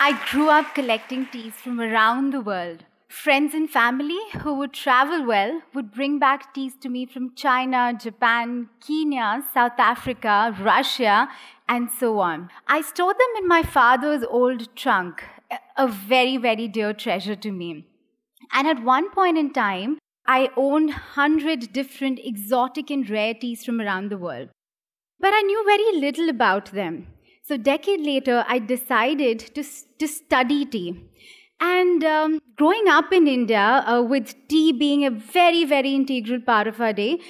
I grew up collecting teas from around the world. Friends and family who would travel well would bring back teas to me from China, Japan, Kenya, South Africa, Russia, and so on. I stored them in my father's old trunk, a very, very dear treasure to me. And at one point in time, I owned 100 different exotic and rare teas from around the world. But I knew very little about them. So, a decade later, I decided to, to study tea. And um, growing up in India, uh, with tea being a very, very integral part of our day,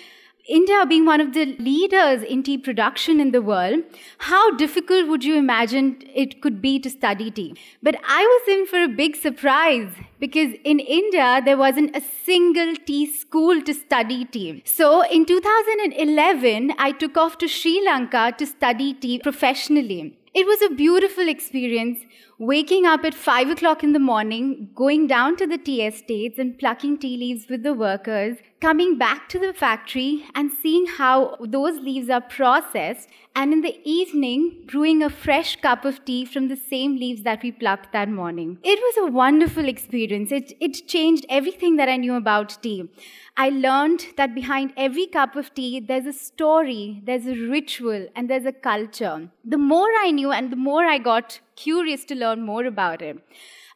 India being one of the leaders in tea production in the world, how difficult would you imagine it could be to study tea? But I was in for a big surprise because in India there wasn't a single tea school to study tea. So in 2011, I took off to Sri Lanka to study tea professionally. It was a beautiful experience waking up at 5 o'clock in the morning, going down to the tea estates and plucking tea leaves with the workers, coming back to the factory and seeing how those leaves are processed, and in the evening, brewing a fresh cup of tea from the same leaves that we plucked that morning. It was a wonderful experience. It, it changed everything that I knew about tea. I learned that behind every cup of tea, there's a story, there's a ritual, and there's a culture. The more I knew and the more I got curious to learn more about it.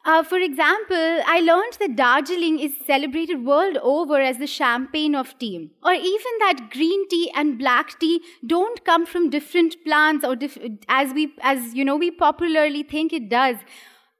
Uh, for example, I learned that Darjeeling is celebrated world over as the champagne of tea, or even that green tea and black tea don't come from different plants, or dif- as we, as you know, we popularly think it does.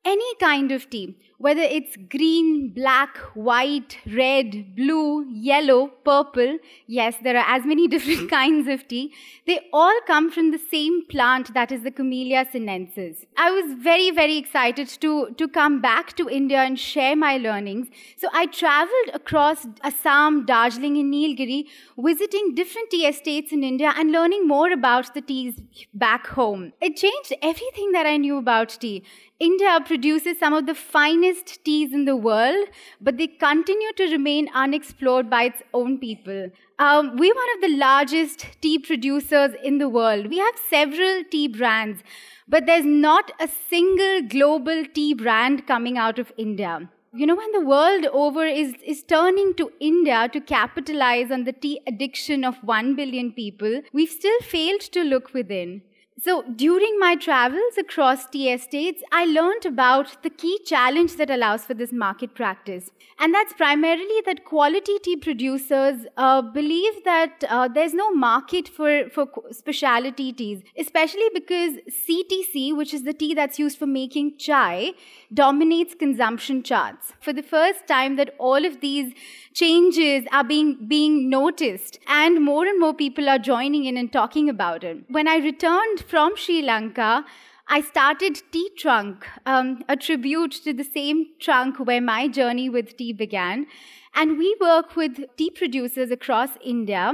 Any kind of tea whether it's green, black, white, red, blue, yellow, purple, yes, there are as many different mm-hmm. kinds of tea, they all come from the same plant that is the Camellia sinensis. I was very, very excited to, to come back to India and share my learnings. So I traveled across Assam, Darjeeling, and Nilgiri, visiting different tea estates in India and learning more about the teas back home. It changed everything that I knew about tea. India produces some of the finest finest teas in the world, but they continue to remain unexplored by its own people. Um, we're one of the largest tea producers in the world. We have several tea brands, but there's not a single global tea brand coming out of India you know, when the world over is, is turning to India to capitalize on the tea addiction of 1 billion people, we've still failed to look within. So, during my travels across TA states, I learned about the key challenge that allows for this market practice. And that's primarily that quality tea producers uh, believe that uh, there's no market for, for specialty teas, especially because CTC, which is the tea that's used for making chai, dominates consumption charts. For the first time, that all of these changes are being, being noticed, and more and more people are joining in and talking about it. When I returned from Sri Lanka, I started Tea Trunk, um, a tribute to the same trunk where my journey with tea began. And we work with tea producers across India,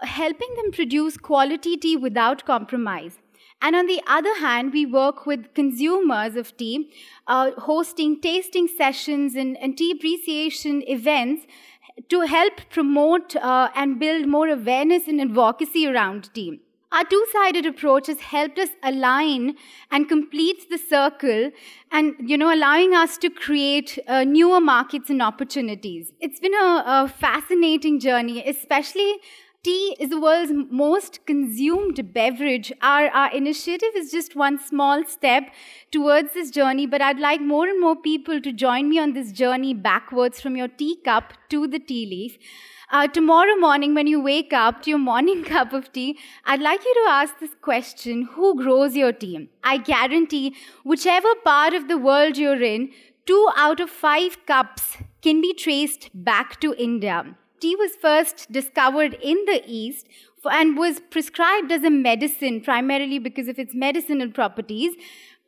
helping them produce quality tea without compromise. And on the other hand, we work with consumers of tea, uh, hosting tasting sessions and, and, tea appreciation events to help promote uh, and build more awareness and advocacy around tea. Our two sided approach has helped us align and completes the circle and, you know, allowing us to create uh, newer markets and opportunities. It's been a, a fascinating journey, especially tea is the world's most consumed beverage. Our, our initiative is just one small step towards this journey, but I'd like more and more people to join me on this journey backwards from your teacup to the tea leaf. Uh, tomorrow morning, when you wake up to your morning cup of tea, I'd like you to ask this question Who grows your team? I guarantee, whichever part of the world you're in, two out of five cups can be traced back to India. Tea was first discovered in the East and was prescribed as a medicine primarily because of its medicinal properties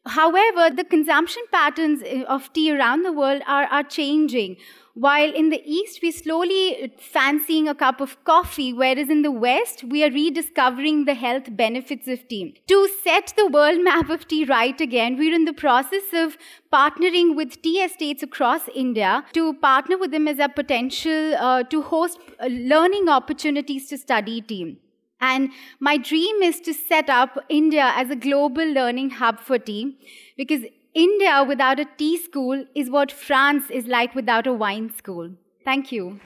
However, the consumption patterns eh, of tea around the world are, are changing. While in the East, we're slowly fancying a cup of coffee, whereas in the West, we are rediscovering the health benefits of tea. To set the world map of tea right again, we're in the process of partnering with tea estates across India to partner with them as a potential uh, to host uh, learning opportunities to study tea. And my dream is to set up India as a global learning hub for tea because India without a tea school is what France is like without a wine school. Thank you.